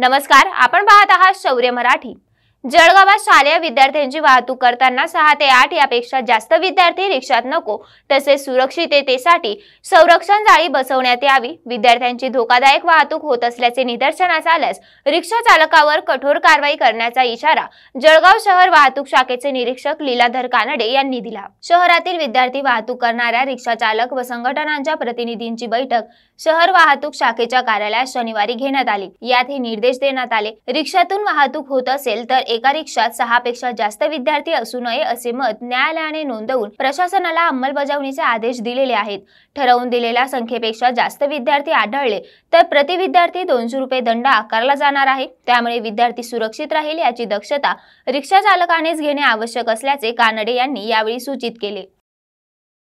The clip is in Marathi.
नमस्कार आपण पाहत आहात शौर्य मराठी जळगावात शालेय विद्यार्थ्यांची वाहतूक करताना सहा ते आठ यापेक्षा जास्त विद्यार्थी रिक्षात नको तसेच सुरक्षिततेसाठी संरक्षण जाळी बसवण्यात यावी विद्यार्थ्यांची धोकादायक वाहतूक होत असल्याचे निदर्शनास आल्यास रिक्षा चालकावर कठोर कारवाई करण्याचा इशारा जळगाव शहर वाहतूक शाखेचे निरीक्षक लीलाधर कानडे यांनी दिला शहरातील विद्यार्थी वाहतूक करणाऱ्या रिक्षा चालक व संघटनांच्या प्रतिनिधींची बैठक शहर वाहतूक शाखेच्या कार्यालयात शनिवारी घेण्यात आली यात हे निर्देश देण्यात आले रिक्षातून वाहतूक होत असेल तर एका रिक्षात पेक्षा जास्त विद्यार्थी असू नये असे मत न्यायालयाने नोंदवून प्रशासनाला अंमलबजावणीचे आदेश दिलेले आहेत ठरवून दिलेल्या संख्येपेक्षा जास्त विद्यार्थी आढळले तर प्रति विद्यार्थी दोनशे रुपये दंड आकारला जाणार आहे त्यामुळे विद्यार्थी सुरक्षित राहील याची दक्षता रिक्षा चालकानेच घेणे आवश्यक असल्याचे कानडे यांनी यावेळी सूचित केले